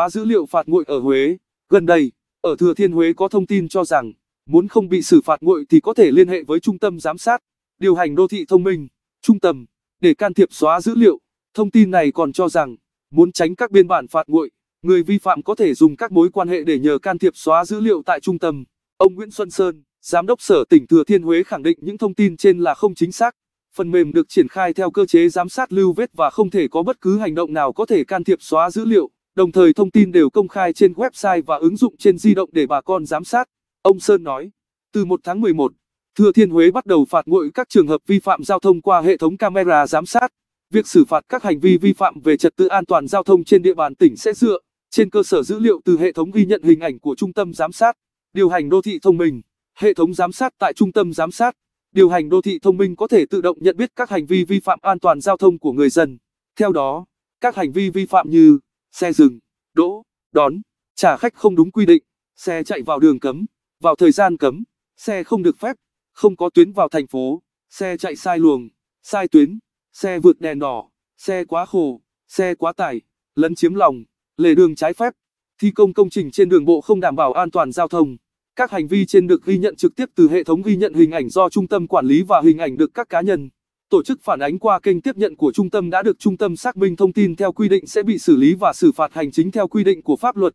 phá dữ liệu phạt nguội ở Huế. Gần đây, ở Thừa Thiên Huế có thông tin cho rằng, muốn không bị xử phạt nguội thì có thể liên hệ với Trung tâm Giám sát, Điều hành Đô thị Thông minh, Trung tâm, để can thiệp xóa dữ liệu. Thông tin này còn cho rằng, muốn tránh các biên bản phạt nguội, người vi phạm có thể dùng các mối quan hệ để nhờ can thiệp xóa dữ liệu tại trung tâm. Ông Nguyễn Xuân Sơn, Giám đốc Sở tỉnh Thừa Thiên Huế khẳng định những thông tin trên là không chính xác. Phần mềm được triển khai theo cơ chế giám sát lưu vết và không thể có bất cứ hành động nào có thể can thiệp xóa dữ liệu đồng thời thông tin đều công khai trên website và ứng dụng trên di động để bà con giám sát. Ông Sơn nói, từ 1 tháng 11, Thừa Thiên Huế bắt đầu phạt nguội các trường hợp vi phạm giao thông qua hệ thống camera giám sát. Việc xử phạt các hành vi vi phạm về trật tự an toàn giao thông trên địa bàn tỉnh sẽ dựa trên cơ sở dữ liệu từ hệ thống ghi nhận hình ảnh của trung tâm giám sát, điều hành đô thị thông minh, hệ thống giám sát tại trung tâm giám sát, điều hành đô thị thông minh có thể tự động nhận biết các hành vi vi phạm an toàn giao thông của người dân. Theo đó, các hành vi vi phạm như xe dừng, đỗ, đón, trả khách không đúng quy định, xe chạy vào đường cấm, vào thời gian cấm, xe không được phép, không có tuyến vào thành phố, xe chạy sai luồng, sai tuyến, xe vượt đèn đỏ, xe quá khổ, xe quá tải, lấn chiếm lòng, lề đường trái phép, thi công công trình trên đường bộ không đảm bảo an toàn giao thông. Các hành vi trên được ghi nhận trực tiếp từ hệ thống ghi nhận hình ảnh do Trung tâm Quản lý và Hình ảnh được các cá nhân tổ chức phản ánh qua kênh tiếp nhận của trung tâm đã được trung tâm xác minh thông tin theo quy định sẽ bị xử lý và xử phạt hành chính theo quy định của pháp luật